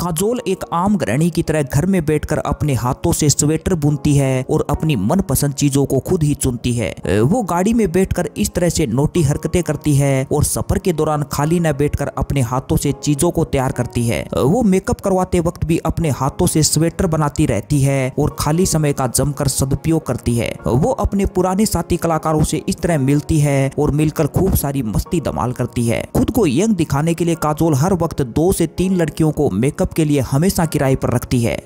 काजोल एक आम ग्रहणी की तरह घर में बैठकर अपने हाथों से स्वेटर बुनती है और अपनी मनपसंद चीजों को खुद ही चुनती है वो गाड़ी में बैठकर इस तरह से नोटी हरकतें करती है और सफर के दौरान खाली न बैठकर अपने हाथों से चीजों को तैयार करती है वो मेकअप करवाते वक्त भी अपने हाथों से स्वेटर बनाती रहती है और खाली समय का जमकर सदुपयोग करती है वो अपने पुराने साथी कलाकारों से इस तरह मिलती है और मिलकर खूब सारी मस्ती दमाल करती है खुद को यंग दिखाने के लिए काजोल हर वक्त दो से तीन लड़कियों को मेकअप आपके लिए हमेशा किराए पर रखती है